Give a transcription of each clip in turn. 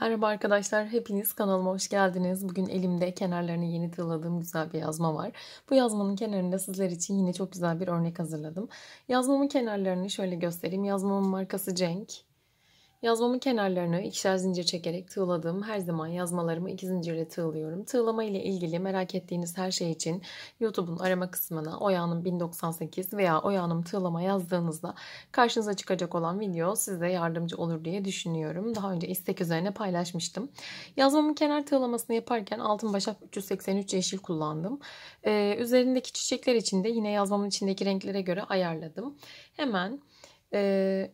Merhaba arkadaşlar, hepiniz kanalıma hoş geldiniz. Bugün elimde kenarlarını yeni tığladığım güzel bir yazma var. Bu yazmanın kenarında sizler için yine çok güzel bir örnek hazırladım. Yazmamın kenarlarını şöyle göstereyim. Yazmamın markası Cenk. Yazmamın kenarlarını ikişer zincir çekerek tığladığım her zaman yazmalarımı iki zincirle tığlıyorum. Tığlama ile ilgili merak ettiğiniz her şey için YouTube'un arama kısmına Oya'nın 1098 veya Oya'nın tığlama yazdığınızda karşınıza çıkacak olan video size yardımcı olur diye düşünüyorum. Daha önce istek üzerine paylaşmıştım. Yazmamın kenar tığlamasını yaparken altın başak 383 yeşil kullandım. Ee, üzerindeki çiçekler için de yine yazmamın içindeki renklere göre ayarladım. Hemen... E,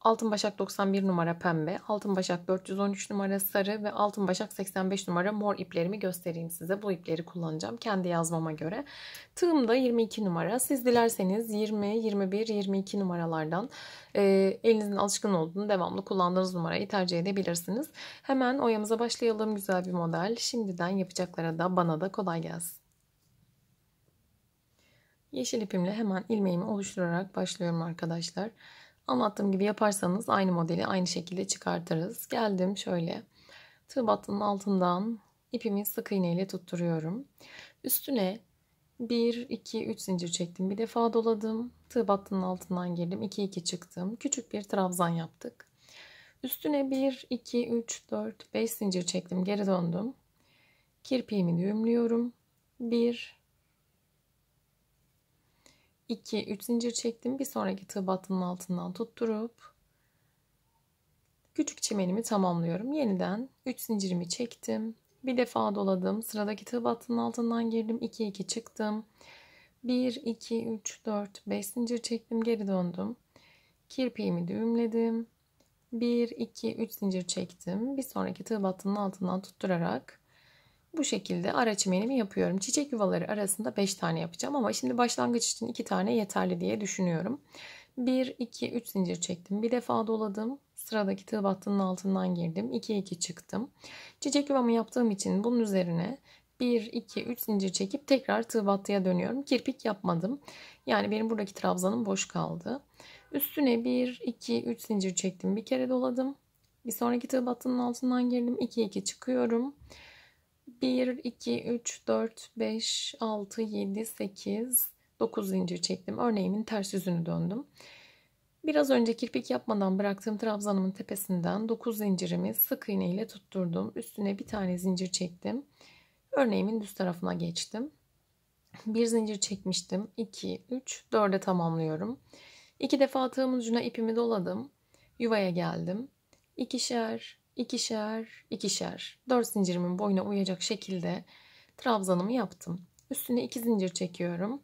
Altın Başak 91 numara pembe, Altın Başak 413 numara sarı ve Altın Başak 85 numara mor iplerimi göstereyim size. Bu ipleri kullanacağım kendi yazmama göre. Tığım da 22 numara. Siz dilerseniz 20, 21, 22 numaralardan e, elinizin alışkın olduğunu devamlı kullandığınız numarayı tercih edebilirsiniz. Hemen oyamıza başlayalım. Güzel bir model. Şimdiden yapacaklara da bana da kolay gelsin. Yeşil ipimle hemen ilmeğimi oluşturarak başlıyorum arkadaşlar. Arkadaşlar. Anlattığım gibi yaparsanız aynı modeli aynı şekilde çıkartırız. Geldim şöyle tığ battının altından ipimi sık iğne ile tutturuyorum. Üstüne 1, 2, 3 zincir çektim. Bir defa doladım. Tığ battının altından girdim. 2, 2 çıktım. Küçük bir trabzan yaptık. Üstüne 1, 2, 3, 4, 5 zincir çektim. Geri döndüm. Kirpiğimi düğümlüyorum. 1, 2, 3 zincir çektim. Bir sonraki tığ battının altından tutturup küçük çimenimi tamamlıyorum. Yeniden 3 zincirimi çektim. Bir defa doladım. Sıradaki tığ battının altından girdim. 2, 2 çıktım. 1, 2, 3, 4, 5 zincir çektim. Geri döndüm. Kirpiğimi düğümledim. 1, 2, 3 zincir çektim. Bir sonraki tığ battının altından tutturarak bu şekilde ara çimenimi yapıyorum. Çiçek yuvaları arasında 5 tane yapacağım ama şimdi başlangıç için 2 tane yeterli diye düşünüyorum. 1, 2, 3 zincir çektim. Bir defa doladım. Sıradaki tığ battının altından girdim. 2, 2 çıktım. Çiçek yuvamı yaptığım için bunun üzerine 1, 2, 3 zincir çekip tekrar tığ battıya dönüyorum. Kirpik yapmadım. Yani benim buradaki trabzanım boş kaldı. Üstüne 1, 2, 3 zincir çektim. Bir kere doladım. Bir sonraki tığ battının altından girdim. 2, 2 çıkıyorum. 1, 2, 3, 4, 5, 6, 7, 8, 9 zincir çektim. Örneğimin ters yüzünü döndüm. Biraz önce kirpik yapmadan bıraktığım trabzanımın tepesinden 9 zincirimi sık iğne ile tutturdum. Üstüne bir tane zincir çektim. Örneğimin düz tarafına geçtim. Bir zincir çekmiştim. 2, 3, 4'e tamamlıyorum. İki defa tığımın ucuna ipimi doladım. Yuvaya geldim. İkişer, ikişer, ikişer, dört zincirimin boyuna uyacak şekilde trabzanımı yaptım. Üstüne iki zincir çekiyorum.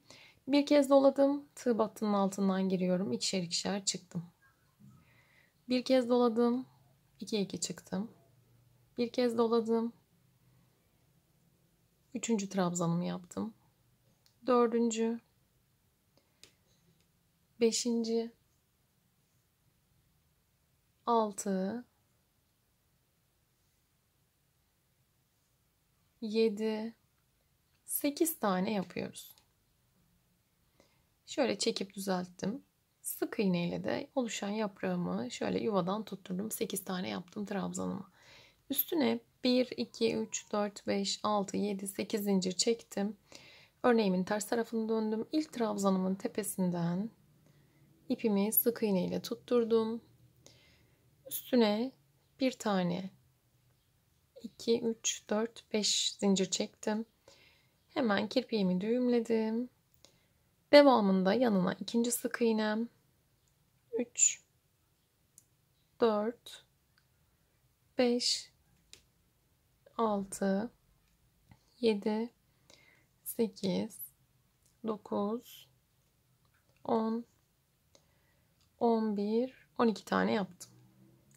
Bir kez doladım. Tığ battının altından giriyorum. ikişer ikişer çıktım. Bir kez doladım. 2 iki çıktım. Bir kez doladım. Üçüncü trabzanımı yaptım. Dördüncü. Beşinci. Altı. 7, 8 tane yapıyoruz. Şöyle çekip düzelttim. Sık iğneyle de oluşan yaprağımı şöyle yuvadan tutturdum. 8 tane yaptım trabzanımı. Üstüne 1, 2, 3, 4, 5, 6, 7, 8 zincir çektim. Örneğimin ters tarafını döndüm. İlk trabzanımın tepesinden ipimi sık iğneyle tutturdum. Üstüne bir tane 2, 3, 4, 5 zincir çektim. Hemen kirpiğimi düğümledim. Devamında yanına ikinci sık iğnem. 3, 4, 5, 6, 7, 8, 9, 10, 11, 12 tane yaptım.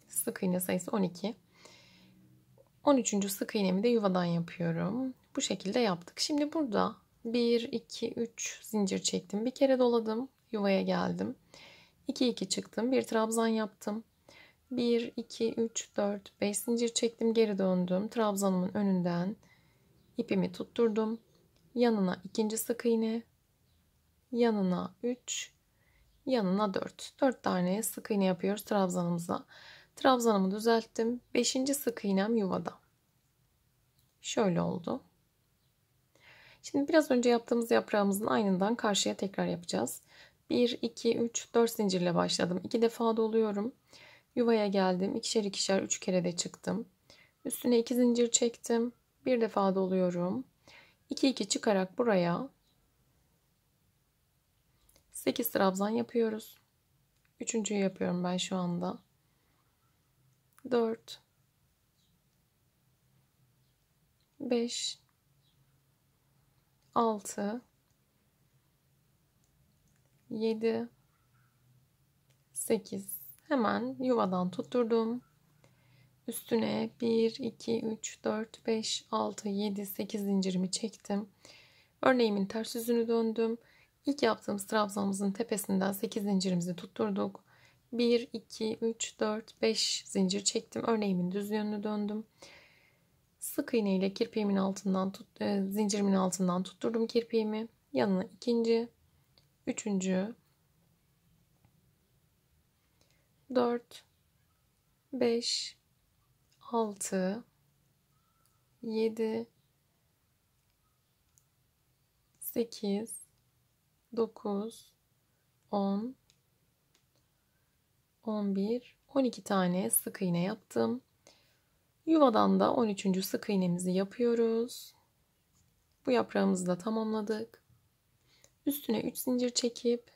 Sık iğne sayısı 12. 13. sık iğnemi de yuvadan yapıyorum. Bu şekilde yaptık. Şimdi burada 1, 2, 3 zincir çektim. Bir kere doladım. Yuvaya geldim. 2, 2 çıktım. Bir trabzan yaptım. 1, 2, 3, 4, 5 zincir çektim. Geri döndüm. Trabzanımın önünden ipimi tutturdum. Yanına ikinci sık iğne. Yanına 3. Yanına 4. 4 tane sık iğne yapıyoruz trabzanımıza. Trabzanımı düzelttim. Beşinci sık iğnem yuvada. Şöyle oldu. Şimdi biraz önce yaptığımız yaprağımızın aynından karşıya tekrar yapacağız. 1, 2, 3, 4 zincirle başladım. 2 defa doluyorum. Yuvaya geldim. ikişer ikişer 3 kere de çıktım. Üstüne 2 zincir çektim. Bir defa doluyorum. 2 2 çıkarak buraya 8 trabzan yapıyoruz. Üçüncüyü yapıyorum ben şu anda. 4 5 6 7 8 hemen yuvadan tutturdum. Üstüne 1 2 3 4 5 6 7 8 zincirimi çektim. Örneğimin ters yüzünü döndüm. İlk yaptığımız trabzanımızın tepesinden 8 zincirimizi tutturduk. 1, 2, 3, 4, 5 zincir çektim. Örneğimin düz yönünü döndüm. Sık iğne ile kirpiğimin altından tut, e, zincirimin altından tutturdum kirpiğimi. Yanına ikinci, üçüncü, dört, beş, altı, yedi, sekiz, dokuz, on, 11, 12 tane sık iğne yaptım. Yuvadan da 13. sık iğnemizi yapıyoruz. Bu yaprağımızı da tamamladık. Üstüne 3 zincir çekip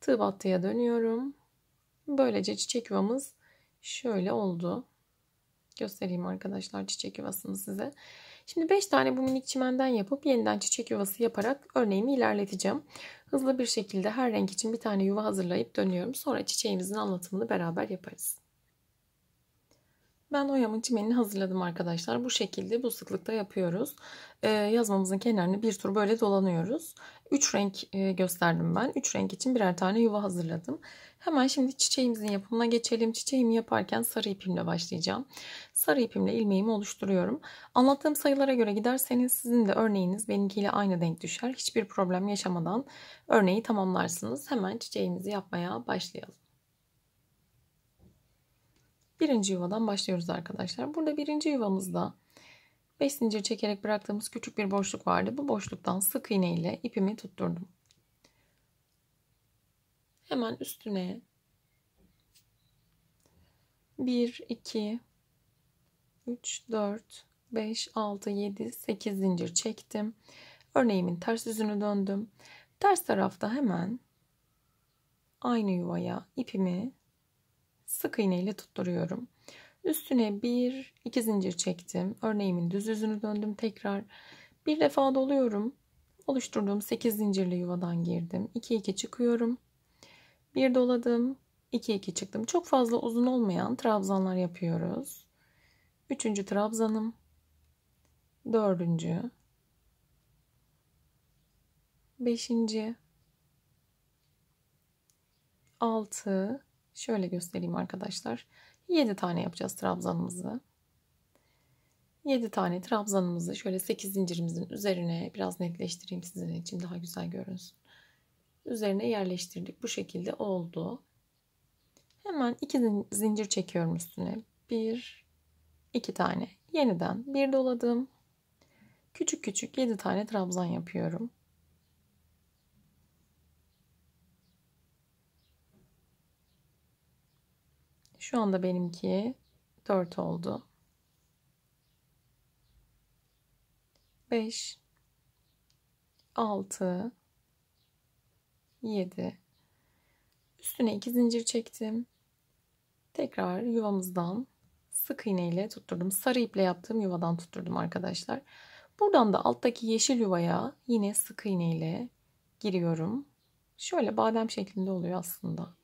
tığ battıya dönüyorum. Böylece çiçek yuvamız şöyle oldu. Göstereyim arkadaşlar çiçek yuvasını size. Şimdi 5 tane bu minik çimenden yapıp yeniden çiçek yuvası yaparak örneğimi ilerleteceğim. Hızlı bir şekilde her renk için bir tane yuva hazırlayıp dönüyorum. Sonra çiçeğimizin anlatımını beraber yaparız. Ben o oyamın çimenini hazırladım arkadaşlar. Bu şekilde bu sıklıkta yapıyoruz. Ee, yazmamızın kenarını bir tur böyle dolanıyoruz. 3 renk e, gösterdim ben. 3 renk için birer tane yuva hazırladım. Hemen şimdi çiçeğimizin yapımına geçelim. Çiçeğimi yaparken sarı ipimle başlayacağım. Sarı ipimle ilmeğimi oluşturuyorum. Anlattığım sayılara göre giderseniz sizin de örneğiniz benimkiyle aynı denk düşer. Hiçbir problem yaşamadan örneği tamamlarsınız. Hemen çiçeğimizi yapmaya başlayalım birinci yuvadan başlıyoruz arkadaşlar. Burada birinci yuvamızda 5 zincir çekerek bıraktığımız küçük bir boşluk vardı. Bu boşluktan sık iğne ile ipimi tutturdum. Hemen üstüne 1, 2, 3, 4, 5, 6, 7, 8 zincir çektim. Örneğimin ters yüzünü döndüm. Ters tarafta hemen aynı yuvaya ipimi sık iğne ile tutturuyorum. Üstüne bir iki zincir çektim. Örneğimin düz yüzünü döndüm tekrar. Bir defa doluyorum. Oluşturduğum 8 zincirli yuvadan girdim. 2 2 çıkıyorum. Bir doladım. 2 2 çıktım. Çok fazla uzun olmayan trabzanlar yapıyoruz. Üçüncü trabzanım. Dördüncü. Beşinci. Altı. Şöyle göstereyim arkadaşlar. 7 tane yapacağız trabzanımızı. 7 tane trabzanımızı şöyle 8 zincirimizin üzerine biraz netleştireyim sizin için daha güzel görünsün. Üzerine yerleştirdik. Bu şekilde oldu. Hemen 2 zincir çekiyorum üstüne. 1 2 tane. Yeniden bir doladım. Küçük küçük 7 tane trabzan yapıyorum. Şu anda benimki 4 oldu. 5 6 7 Üstüne 2 zincir çektim. Tekrar yuvamızdan sık iğne ile tutturdum. Sarı iple yaptığım yuvadan tutturdum arkadaşlar. Buradan da alttaki yeşil yuvaya yine sık iğne ile giriyorum. Şöyle badem şeklinde oluyor aslında.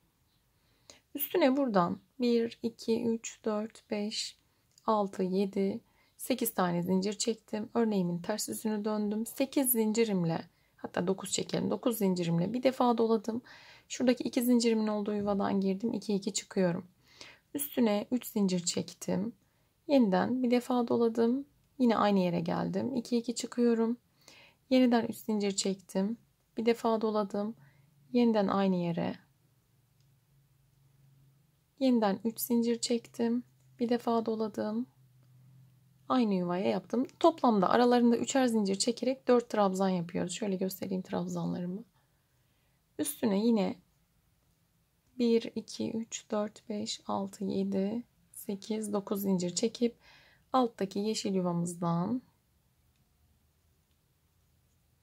Üstüne buradan 1, 2, 3, 4, 5, 6, 7, 8 tane zincir çektim. Örneğimin ters yüzünü döndüm. 8 zincirimle hatta 9 çekelim. 9 zincirimle bir defa doladım. Şuradaki 2 zincirimin olduğu yuvadan girdim. 2 2 çıkıyorum. Üstüne 3 zincir çektim. Yeniden bir defa doladım. Yine aynı yere geldim. 2 2 çıkıyorum. Yeniden 3 zincir çektim. Bir defa doladım. Yeniden aynı yere Yeniden 3 zincir çektim. Bir defa doladım. Aynı yuvaya yaptım. Toplamda aralarında 3'er zincir çekerek 4 trabzan yapıyoruz. Şöyle göstereyim trabzanlarımı. Üstüne yine 1, 2, 3, 4, 5, 6, 7, 8, 9 zincir çekip alttaki yeşil yuvamızdan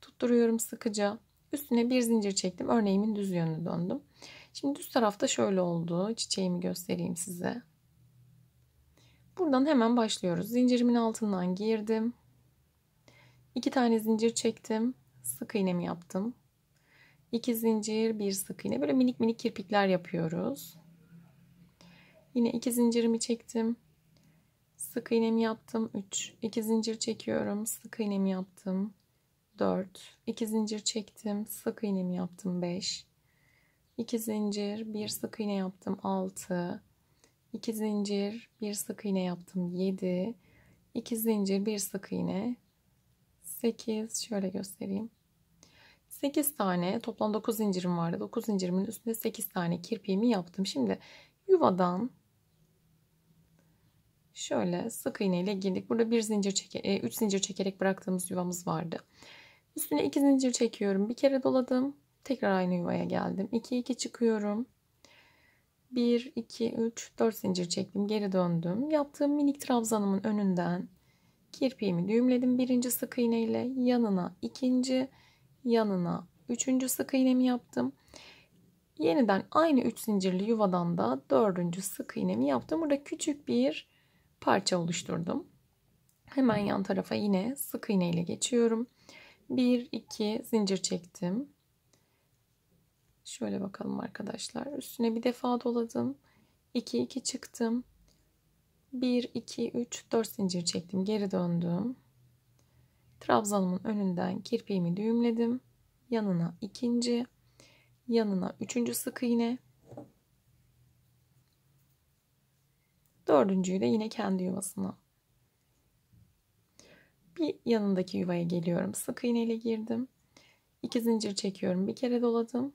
tutturuyorum sıkıca. Üstüne bir zincir çektim. Örneğimin düz yönünü döndüm. Şimdi düz tarafta şöyle oldu. Çiçeğimi göstereyim size. Buradan hemen başlıyoruz. Zincirimin altından girdim. İki tane zincir çektim. Sık iğnemi yaptım. İki zincir, bir sık iğne. Böyle minik minik kirpikler yapıyoruz. Yine iki zincirimi çektim. Sık iğnemi yaptım. 3. 2 zincir çekiyorum. Sık iğnemi yaptım. 4. 2 zincir çektim. Sık iğnemi yaptım. 5. 2 zincir, 1 sık iğne yaptım 6. 2 zincir, 1 sık iğne yaptım 7. 2 zincir, 1 sık iğne 8. Şöyle göstereyim. 8 tane toplam 9 zincirim vardı. 9 zincirimin üstünde 8 tane kirpiğimi yaptım. Şimdi yuvadan şöyle sık iğne ile girdik. Burada bir zincir çeke 3 e, zincir çekerek bıraktığımız yuvamız vardı. Üstüne 2 zincir çekiyorum. Bir kere doladım. Tekrar aynı yuvaya geldim. 2 2 çıkıyorum. 1 2 3 4 zincir çektim. Geri döndüm. Yaptığım minik trabzanımın önünden kirpiğimi düğümledim. Birinci sık iğne ile yanına ikinci, yanına üçüncü sık iğnemi yaptım. Yeniden aynı 3 zincirli yuvadan da dördüncü sık iğnemi yaptım. Burada küçük bir parça oluşturdum. Hemen yan tarafa yine sık iğne ile geçiyorum. 1 2 zincir çektim. Şöyle bakalım arkadaşlar. Üstüne bir defa doladım. 2 2 çıktım. 1 2 3 4 zincir çektim. Geri döndüm. Trabzanımın önünden kirpiğimi düğümledim. Yanına ikinci, yanına üçüncü sık iğne. Dördüncüyü de yine kendi yuvasına. Bir yanındaki yuvaya geliyorum. Sık iğneyle girdim. 2 zincir çekiyorum. Bir kere doladım.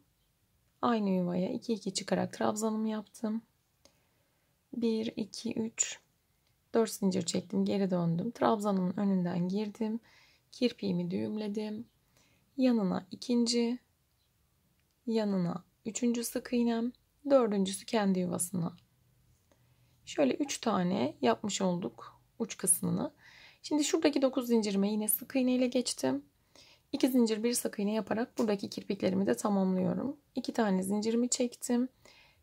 Aynı yuvaya 2 2 çıkarak trabzanımı yaptım. 1 2 3 4 zincir çektim, geri döndüm. Trabzanımın önünden girdim. Kirpiğimi düğümledim. Yanına ikinci, yanına üçüncü sık iğnem, dördüncüsü kendi yuvasına. Şöyle 3 tane yapmış olduk uç kısmını. Şimdi şuradaki 9 zincirime yine sık iğne ile geçtim. 2 zincir bir sık iğne yaparak buradaki kirpiklerimi de tamamlıyorum. 2 tane zincirimi çektim.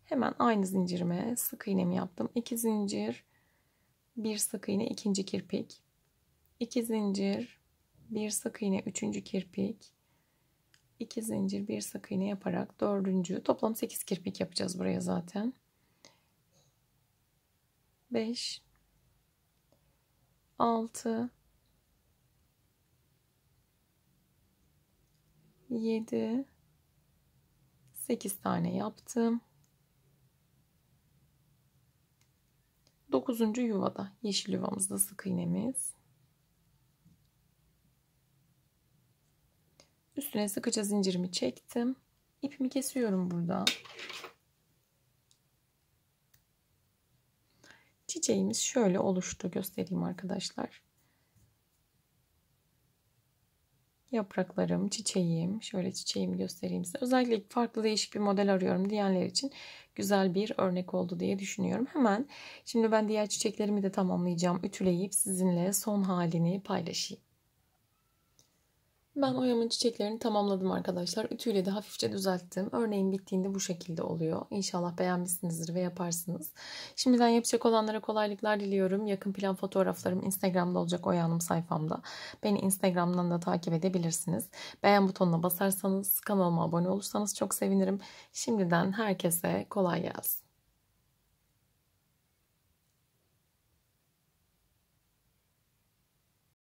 Hemen aynı zincirime sık iğnemi yaptım. 2 zincir, bir sık iğne, ikinci kirpik. 2 zincir, bir sık iğne, üçüncü kirpik. 2 zincir, bir sık iğne yaparak dördüncü. Toplam 8 kirpik yapacağız buraya zaten. 5 6 7 8 tane yaptım. 9. yuvada yeşil yuvamızda sık iğnemiz. Üstüne sıkıca zincirimi çektim. İpimi kesiyorum burada. Çiçeğimiz şöyle oluştu. Göstereyim arkadaşlar. yapraklarım, çiçeğim. Şöyle çiçeğimi göstereyim size. Özellikle farklı değişik bir model arıyorum diyenler için güzel bir örnek oldu diye düşünüyorum. Hemen şimdi ben diğer çiçeklerimi de tamamlayacağım. Ütüleyip sizinle son halini paylaşayım. Ben oyamın çiçeklerini tamamladım arkadaşlar. Ütüyle de hafifçe düzelttim. Örneğin bittiğinde bu şekilde oluyor. İnşallah beğenmişsinizdir ve yaparsınız. Şimdiden yapacak olanlara kolaylıklar diliyorum. Yakın plan fotoğraflarım Instagram'da olacak oyanım sayfamda. Beni Instagram'dan da takip edebilirsiniz. Beğen butonuna basarsanız, kanalıma abone olursanız çok sevinirim. Şimdiden herkese kolay gelsin.